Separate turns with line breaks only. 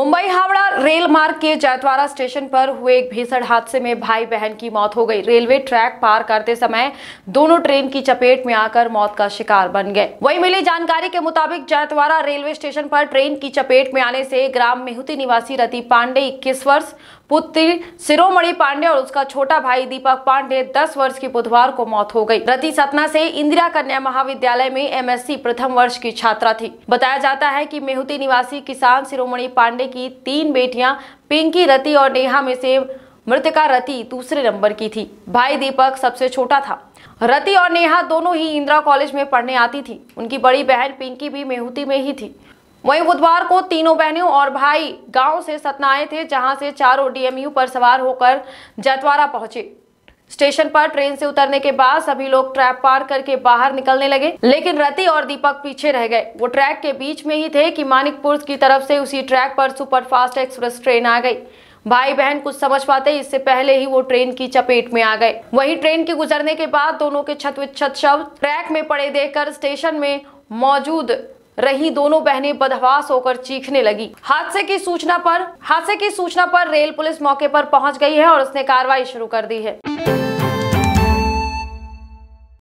Mumbai Howrah rail मार्ग के जैतवारा station पर हुए एक भीषण हादसे में भाई बहन की मौत हो गई रेलवे ट्रैक पार करते समय दोनों ट्रेन की चपेट में आकर मौत का शिकार बन गए वहीं मिली जानकारी के मुताबिक जैतवारा रेलवे स्टेशन पर ट्रेन की चपेट में आने से ग्राम मेहुती निवासी रति पांडे इक्कीस वर्ष पुत्री सिरोमणि पांडे और उसका छोटा भाई दीपक पांडे 10 वर्ष की बुधवार को मौत हो गई रति सतना से इंदिरा कन्या महाविद्यालय में एमएससी प्रथम वर्ष की छात्रा थी बताया जाता है कि मेहूती निवासी किसान सिरोमणि पांडे की तीन बेटियां पिंकी रति और नेहा में से मृतका रति दूसरे नंबर की थी भाई दीपक सबसे छोटा था रति और नेहा दोनों ही इंदिरा कॉलेज में पढ़ने आती थी उनकी बड़ी बहन पिंकी भी मेहूती में ही थी वहीं बुधवार को तीनों बहनों और भाई गांव से सतना आए थे जहां से चारों डीएमयू पर सवार होकर जतवारा पहुंचे स्टेशन पर ट्रेन से उतरने के बाद सभी लोग ट्रैक पार करके बाहर निकलने लगे लेकिन रति और दीपक पीछे रह गए वो ट्रैक के बीच में ही थे कि मानिकपुर की तरफ से उसी ट्रैक पर सुपरफास्ट एक्सप्रेस ट्रेन आ गई भाई बहन कुछ समझ पाते इससे पहले ही वो ट्रेन की चपेट में आ गए वही ट्रेन के गुजरने के बाद दोनों के छत छत शव ट्रैक में पड़े देखकर स्टेशन में मौजूद रही दोनों बहनें बदहवास होकर चीखने लगी हादसे की सूचना पर हादसे की सूचना पर रेल पुलिस मौके पर पहुंच गई है और उसने कार्रवाई शुरू कर दी है